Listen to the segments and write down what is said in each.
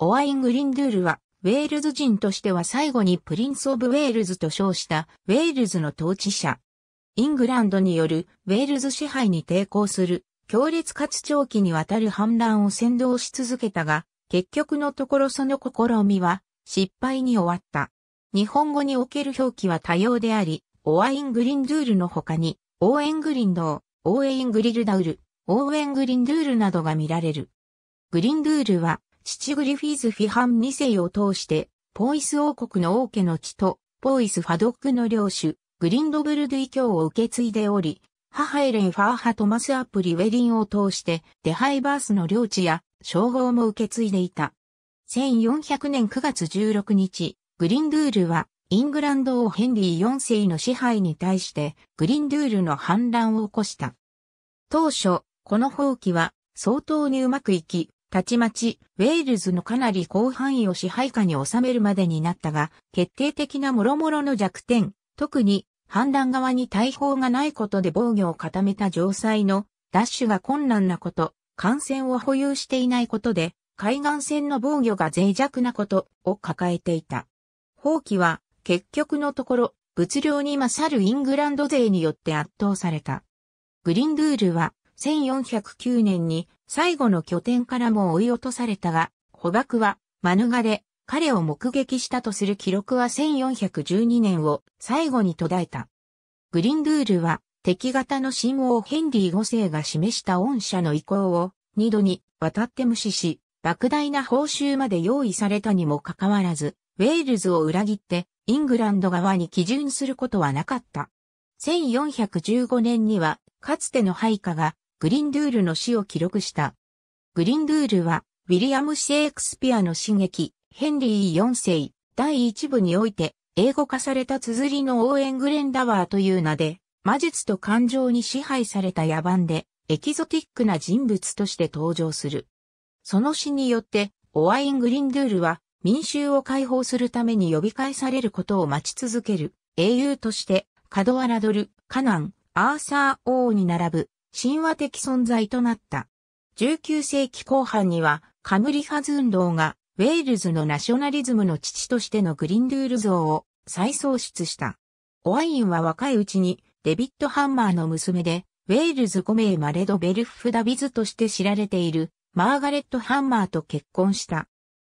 オワイン・グリンドゥールは、ウェールズ人としては最後にプリンス・オブ・ウェールズと称したウェールズの統治者。イングランドによるウェールズ支配に抵抗する強烈かつ長期にわたる反乱を先導し続けたが、結局のところその試みは失敗に終わった。日本語における表記は多様であり、オアイングリンドゥールの他に、オーエングリンドー、オーエイングリルダウル、オーエングリンドゥールなどが見られる。グリンドゥールは父グリフィーズフィハン2世を通して、ポイス王国の王家の地と、ポイスファドックの領主、グリンドブルドゥイ教を受け継いでおり、母エレン・ファーハ・トマス・アプリ・ウェリンを通して、デハイバースの領地や、称号も受け継いでいた。1400年9月16日、グリンドゥールは、イングランド王ヘンリー4世の支配に対して、グリンドゥールの反乱を起こした。当初、この放棄は、相当にうまくいき、たちまち、ウェールズのかなり広範囲を支配下に収めるまでになったが、決定的な諸々の弱点、特に、反乱側に大砲がないことで防御を固めた城塞のダッシュが困難なこと、艦船を保有していないことで、海岸線の防御が脆弱なことを抱えていた。放棄は、結局のところ、物量に勝るイングランド勢によって圧倒された。グリンドゥールは、1409年に最後の拠点からも追い落とされたが、捕獲は免れ、彼を目撃したとする記録は1412年を最後に途絶えた。グリンドゥールは敵型の新王ヘンリー5世が示した恩赦の意向を二度に渡って無視し、莫大な報酬まで用意されたにもかかわらず、ウェールズを裏切ってイングランド側に基準することはなかった。1415年にはかつての配下がグリンドゥールの死を記録した。グリンドゥールは、ウィリアム・シェイクスピアの詩劇ヘンリー4世、第1部において、英語化された綴りのオーエン・グレンダワーという名で、魔術と感情に支配された野蛮で、エキゾティックな人物として登場する。その死によって、オワイン・グリンドゥールは、民衆を解放するために呼び返されることを待ち続ける、英雄として、カドアラドル、カナン、アーサー王に並ぶ神話的存在となった。19世紀後半には、カムリハズ運動が、ウェールズのナショナリズムの父としてのグリンドゥール像を再創出した。オワインは若いうちに、デビッド・ハンマーの娘で、ウェールズ5名マレド・ベルフ・ダビズとして知られている、マーガレット・ハンマーと結婚した。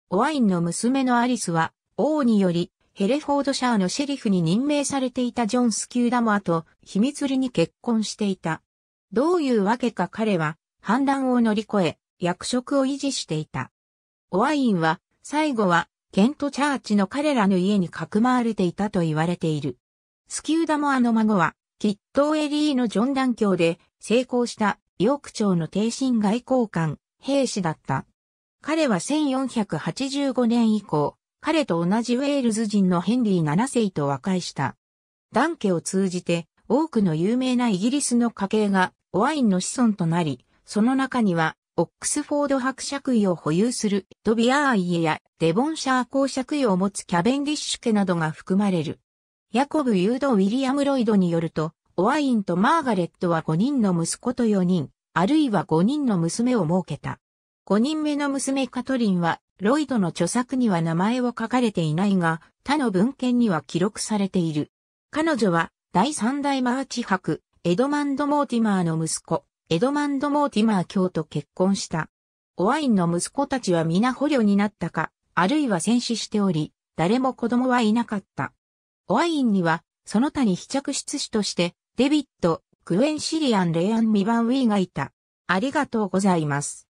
オワインの娘のアリスは、王により、ヘレフォードシャーのシェリフに任命されていたジョン・スキューダモアと秘密裏に結婚していた。どういうわけか彼は、反乱を乗り越え、役職を維持していた。オワインは、最後は、ケント・チャーチの彼らの家にかくまわれていたと言われている。スキューダモアの孫は、キットエリーのジョンダン教で成功したヨーク朝の帝神外交官、兵士だった。彼は1485年以降、彼と同じウェールズ人のヘンリー7世と和解した。ダン家を通じて多くの有名なイギリスの家系がオワインの子孫となり、その中には、オックスフォード伯爵位を保有するドビアー家やデボンシャー公爵位を持つキャベンディッシュ家などが含まれる。ヤコブ・ユード・ウィリアム・ロイドによると、オワインとマーガレットは5人の息子と4人、あるいは5人の娘を設けた。5人目の娘カトリンは、ロイドの著作には名前を書かれていないが、他の文献には記録されている。彼女は、第三代マーチ博、エドマンド・モーティマーの息子、エドマンド・モーティマー卿と結婚した。オワインの息子たちは皆捕虜になったか、あるいは戦死しており、誰も子供はいなかった。オワインには、その他に非着出師として、デビット、クエン・シリアン・レイアン・ミバン・ウィーがいた。ありがとうございます。